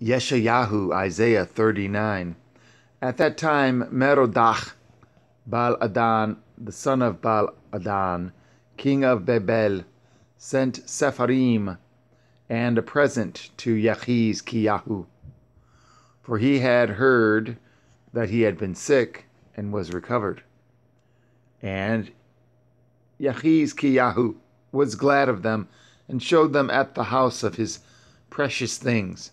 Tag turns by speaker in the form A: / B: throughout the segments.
A: Yeshayahu, Isaiah 39. At that time, Merodach, Baal Adan, the son of Baal Adan, king of Bebel, sent Sepharim and a present to Yachiz Kiyahu, for he had heard that he had been sick and was recovered. And Yachiz Kiyahu was glad of them and showed them at the house of his precious things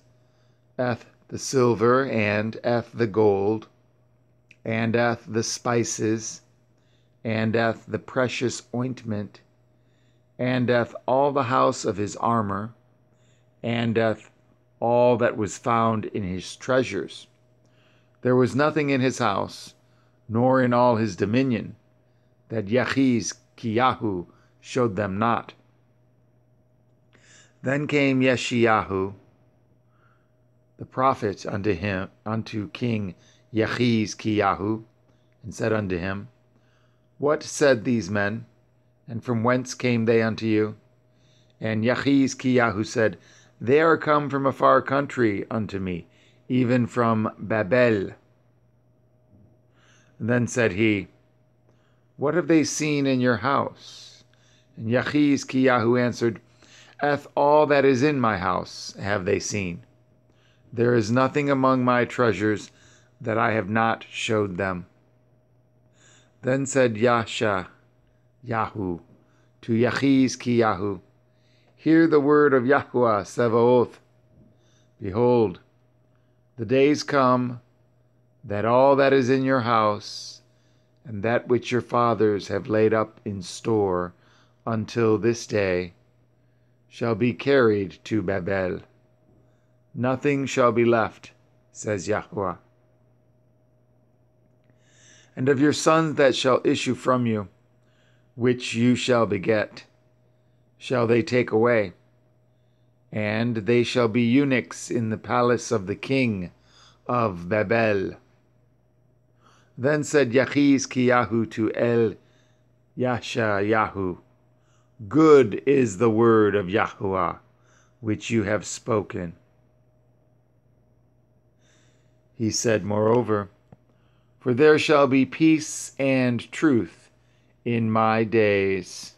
A: Hath the silver, and hath the gold, and hath the spices, and hath the precious ointment, and hath all the house of his armour, and hath all that was found in his treasures. There was nothing in his house, nor in all his dominion, that Yachiz Kiyahu showed them not. Then came Yeshiyahu, the prophets unto him unto King Yechizkiyahu, and said unto him, What said these men, and from whence came they unto you? And Yechizkiyahu said, They are come from a far country unto me, even from Babel. then said he, What have they seen in your house? And Yechizkiyahu answered, Eth all that is in my house have they seen there is nothing among my treasures that I have not showed them. Then said Yasha, Yahu, to Yachiz Kiyahu, Hear the word of Yahuwah Sevaoth. Behold, the days come that all that is in your house and that which your fathers have laid up in store until this day shall be carried to Babel. Nothing shall be left, says Yahuwah. And of your sons that shall issue from you, which you shall beget, shall they take away, and they shall be eunuchs in the palace of the king of Babel. Then said Yachiz Kiyahu to El Yasha Yahu, Good is the word of Yahuwah, which you have spoken. He said, Moreover, for there shall be peace and truth in my days.